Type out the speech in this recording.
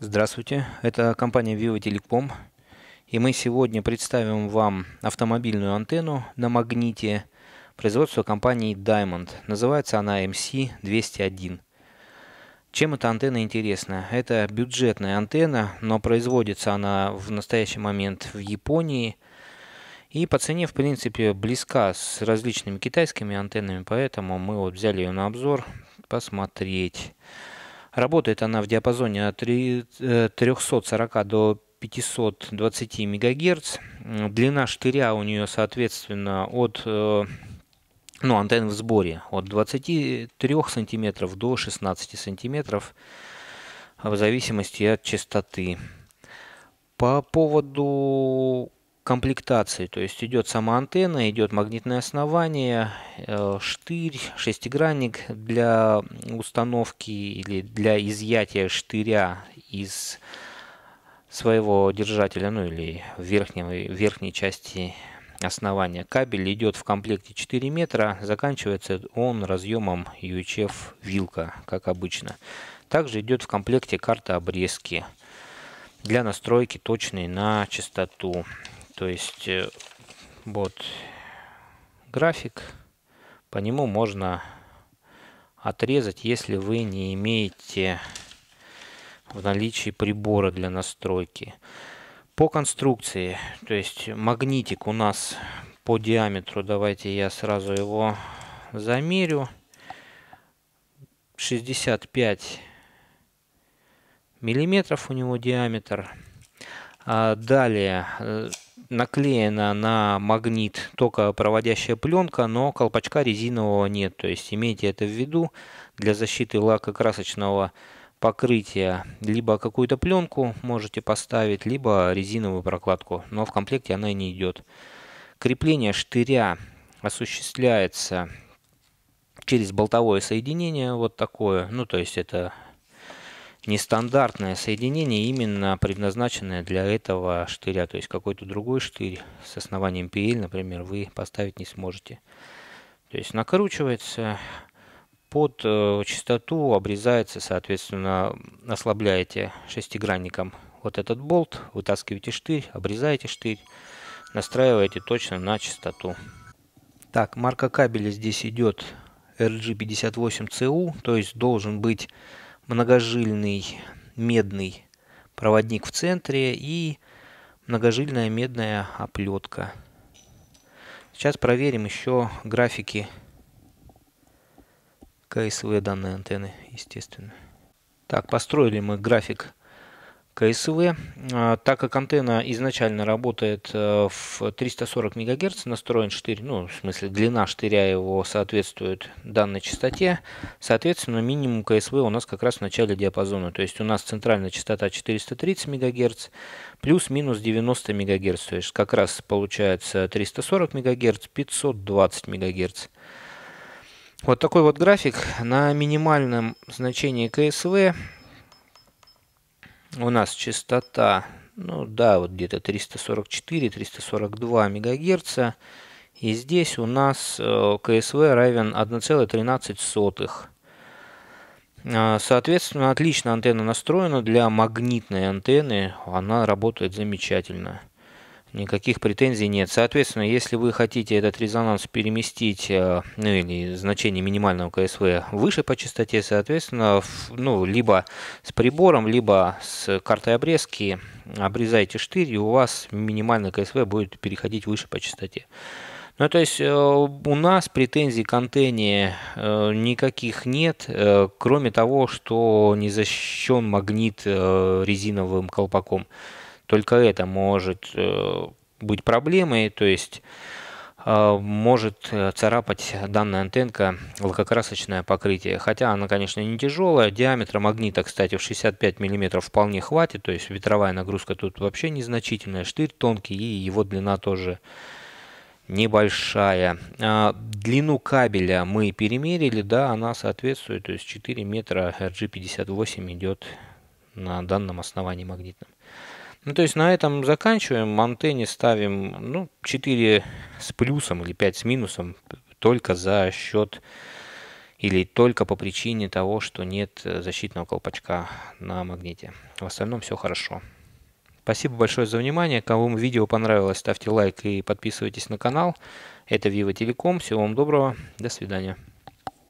Здравствуйте, это компания Vivo Telecom. И мы сегодня представим вам автомобильную антенну на магните производства компании Diamond. Называется она MC201. Чем эта антенна интересна? Это бюджетная антенна, но производится она в настоящий момент в Японии. И по цене, в принципе, близка с различными китайскими антеннами, поэтому мы вот взяли ее на обзор посмотреть. Работает она в диапазоне от 340 э, до 520 МГц. Длина штыря у нее, соответственно, от э, ну, антенны в сборе от 23 сантиметров до 16 сантиметров в зависимости от частоты. По поводу комплектации. То есть идет сама антенна, идет магнитное основание, э, штырь, шестигранник для установки или для изъятия штыря из своего держателя, ну или верхней, верхней части основания. Кабель идет в комплекте 4 метра, заканчивается он разъемом UHF вилка, как обычно. Также идет в комплекте карта обрезки для настройки точной на частоту. То есть э, вот график, по нему можно отрезать, если вы не имеете в наличии прибора для настройки. По конструкции, то есть магнитик у нас по диаметру, давайте я сразу его замерю. 65 миллиметров у него диаметр. А далее э, наклеена на магнит проводящая пленка, но колпачка резинового нет. То есть имейте это в виду для защиты лакокрасочного покрытия. Либо какую-то пленку можете поставить, либо резиновую прокладку, но в комплекте она и не идет. Крепление штыря осуществляется через болтовое соединение, вот такое. Ну, то есть это нестандартное соединение, именно предназначенное для этого штыря. То есть какой-то другой штырь с основанием PL, например, вы поставить не сможете. То есть накручивается под э, частоту, обрезается, соответственно, ослабляете шестигранником вот этот болт, вытаскиваете штырь, обрезаете штырь, настраиваете точно на частоту. Так, марка кабеля здесь идет RG58CU, то есть должен быть многожильный медный проводник в центре и многожильная медная оплетка. Сейчас проверим еще графики КСВ данной антенны, естественно. Так, построили мы график КСВ. А, так как антенна изначально работает э, в 340 МГц, настроен штырь, ну, в смысле длина штыря его соответствует данной частоте, соответственно, минимум КСВ у нас как раз в начале диапазона. То есть у нас центральная частота 430 МГц плюс-минус 90 МГц. То есть как раз получается 340 МГц, 520 МГц. Вот такой вот график на минимальном значении КСВ у нас частота, ну да, вот где-то 344-342 мегагерца. И здесь у нас э, КСВ равен 1,13. А, соответственно, отлично антенна настроена для магнитной антенны. Она работает замечательно никаких претензий нет. Соответственно, если вы хотите этот резонанс переместить, э, ну или значение минимального КСВ выше по частоте, соответственно, ну, либо с прибором, либо с картой обрезки обрезайте штырь, и у вас минимальный КСВ будет переходить выше по частоте. Ну, то есть э, у нас претензий к антенне э, никаких нет, кроме того, что не защищен магнит резиновым колпаком. Только это может э, быть проблемой, то есть э, может э, царапать данная антенка лакокрасочное покрытие. Хотя она, конечно, не тяжелая. Диаметр магнита, кстати, в 65 мм вполне хватит. То есть ветровая нагрузка тут вообще незначительная. Штырь тонкий и его длина тоже небольшая. А, длину кабеля мы перемерили. Да, она соответствует. То есть 4 метра RG58 идет на данном основании магнитном. Ну, то есть на этом заканчиваем. Антенне ставим ну, 4 с плюсом или 5 с минусом только за счет или только по причине того, что нет защитного колпачка на магните. В остальном все хорошо. Спасибо большое за внимание. Кому видео понравилось, ставьте лайк и подписывайтесь на канал. Это Viva Телеком. Всего вам доброго. До свидания.